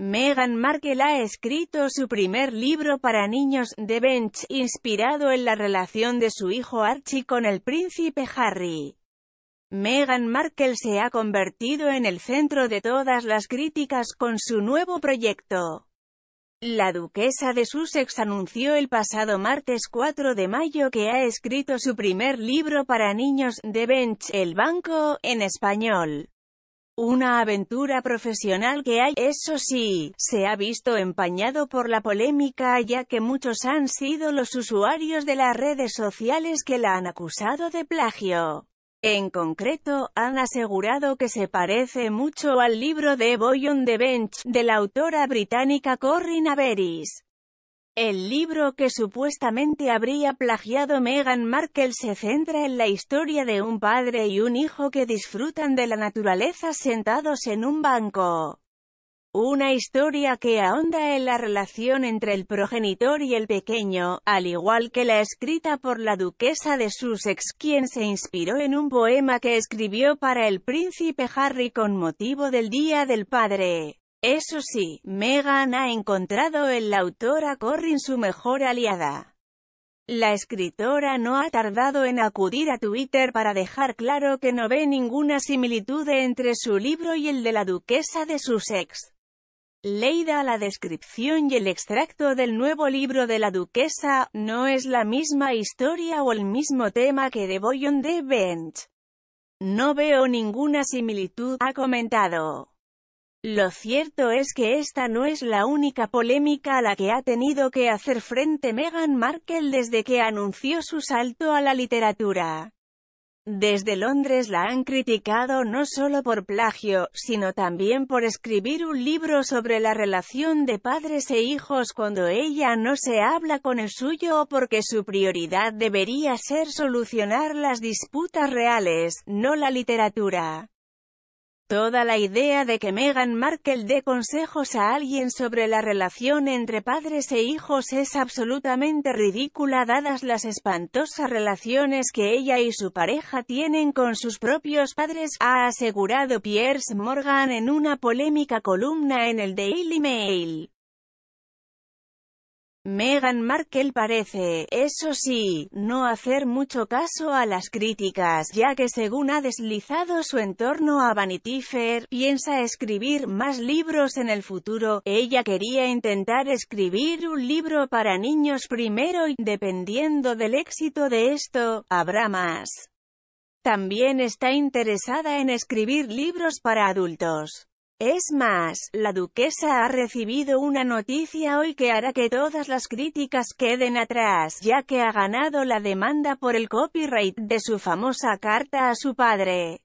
Meghan Markle ha escrito su primer libro para niños, The Bench, inspirado en la relación de su hijo Archie con el príncipe Harry. Meghan Markle se ha convertido en el centro de todas las críticas con su nuevo proyecto. La duquesa de Sussex anunció el pasado martes 4 de mayo que ha escrito su primer libro para niños, The Bench, El Banco, en español. Una aventura profesional que hay, eso sí, se ha visto empañado por la polémica ya que muchos han sido los usuarios de las redes sociales que la han acusado de plagio. En concreto, han asegurado que se parece mucho al libro de Boy on the Bench, de la autora británica Corinne Averis. El libro que supuestamente habría plagiado Meghan Markle se centra en la historia de un padre y un hijo que disfrutan de la naturaleza sentados en un banco. Una historia que ahonda en la relación entre el progenitor y el pequeño, al igual que la escrita por la duquesa de Sussex, quien se inspiró en un poema que escribió para el príncipe Harry con motivo del Día del Padre. Eso sí, Meghan ha encontrado en la autora Corrin su mejor aliada. La escritora no ha tardado en acudir a Twitter para dejar claro que no ve ninguna similitud entre su libro y el de la duquesa de Sussex. Leída la descripción y el extracto del nuevo libro de la duquesa, no es la misma historia o el mismo tema que The Boy on the Bench. No veo ninguna similitud, ha comentado. Lo cierto es que esta no es la única polémica a la que ha tenido que hacer frente Meghan Markle desde que anunció su salto a la literatura. Desde Londres la han criticado no solo por plagio, sino también por escribir un libro sobre la relación de padres e hijos cuando ella no se habla con el suyo o porque su prioridad debería ser solucionar las disputas reales, no la literatura. Toda la idea de que Meghan Markle dé consejos a alguien sobre la relación entre padres e hijos es absolutamente ridícula dadas las espantosas relaciones que ella y su pareja tienen con sus propios padres, ha asegurado Piers Morgan en una polémica columna en el Daily Mail. Meghan Markle parece, eso sí, no hacer mucho caso a las críticas, ya que según ha deslizado su entorno a Vanity Fair, piensa escribir más libros en el futuro. Ella quería intentar escribir un libro para niños primero y, dependiendo del éxito de esto, habrá más. También está interesada en escribir libros para adultos. Es más, la duquesa ha recibido una noticia hoy que hará que todas las críticas queden atrás, ya que ha ganado la demanda por el copyright de su famosa carta a su padre.